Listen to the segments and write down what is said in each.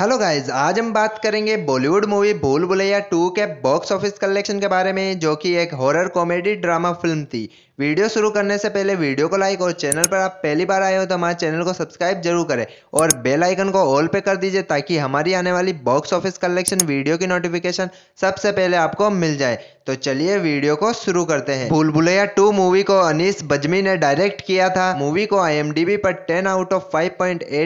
hello guys आज हम बात करेंगे Bollywood movie Bhool Bhulaiyaa two के बॉक्स ऑफिस कलेक्शन के बारे में जो कि एक हॉरर कॉमेडी ड्रामा फिल्म थी वीडियो शुरू करने से पहले वीडियो को लाइक और चैनल पर आप पहली बार आए हो तो हमारे चैनल को सब्सक्राइब जरूर करें और बेल आइकन को ऑल पे कर दीजिए ताकि हमारी आने वाली बॉक्स ऑफिस कलेक्शन वीडियो की नोटिफिकेशन सबसे पहले आपको मिल जाए तो चलिए वीडियो को शुरू करते हैं भूल भुलैया टू मूवी को अनिस बजमी ने डायरेक्ट किया था मूवी को आई पर टेन आउट ऑफ फाइव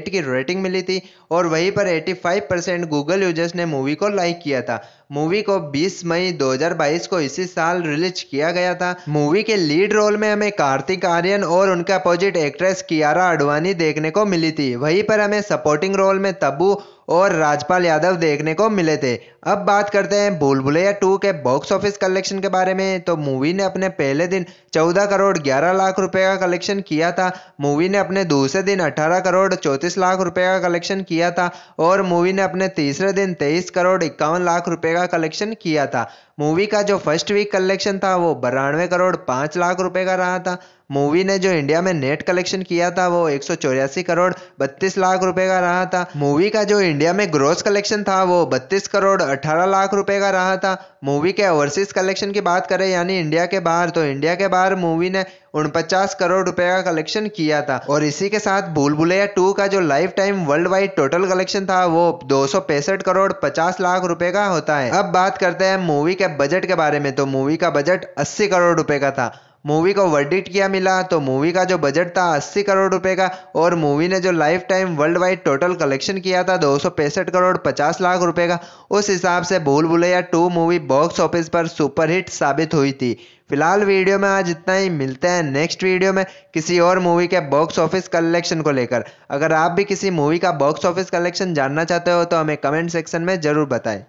की रेटिंग मिली थी और वहीं पर eighty five percent Google users ने मूवी को लाइक किया था मूवी को 20 मई 2022 को इसी साल रिलीज किया गया था मूवी के लीड रोल में हमें कार्तिक आर्यन और उनके अपोजिट एक्ट्रेस कियारा आडवाणी देखने को मिली थी वहीं पर हमें सपोर्टिंग रोल में तब्बू और राजपाल यादव देखने को मिले थे अब बात करते हैं भूल भुलैया टू के बॉक्स ऑफिस कलेक्शन के बारे में तो मूवी ने अपने पहले दिन 14 करोड़ 11 लाख रुपए का कलेक्शन किया था मूवी ने अपने दूसरे दिन 18 करोड़ 34 लाख रुपए का कलेक्शन किया था और मूवी ने अपने तीसरे दिन 23 करोड़ इक्यावन लाख रुपए का कलेक्शन किया था मूवी का जो फर्स्ट वीक कलेक्शन था वो बारानवे करोड़ पाँच लाख रुपए का रहा था मूवी ने जो इंडिया में नेट कलेक्शन किया था वो एक करोड़ बत्तीस लाख रुपए का रहा था मूवी का जो इंडिया में ग्रोस कलेक्शन था वो बत्तीस करोड़ अठारह लाख रुपए का रहा था मूवी के ओवरसीज कलेक्शन की बात करें यानी इंडिया के बाहर तो इंडिया के बाहर मूवी ने उनपचास करोड़ रुपए का कलेक्शन किया था और इसी के साथ भूल टू का जो lifetime worldwide total collection था वो दो करोड़ पचास लाख रुपए का होता है अब बात करते हैं मूवी के बजट के बारे में तो मूवी का बजट अस्सी करोड़ रुपए का था मूवी को वर्डिट किया मिला तो मूवी का जो बजट था 80 करोड़ रुपए का और मूवी ने जो lifetime worldwide total collection किया था दो करोड़ पचास लाख रुपए का उस हिसाब से Bhool Bhulaiyaa two movie box office पर सुपरहिट साबित हुई थी फिलहाल वीडियो में आज इतना ही मिलते हैं नेक्स्ट वीडियो में किसी और मूवी के बॉक्स ऑफिस कलेक्शन को लेकर अगर आप भी किसी मूवी का बॉक्स ऑफिस कलेक्शन जानना चाहते हो तो हमें कमेंट सेक्शन में ज़रूर बताएं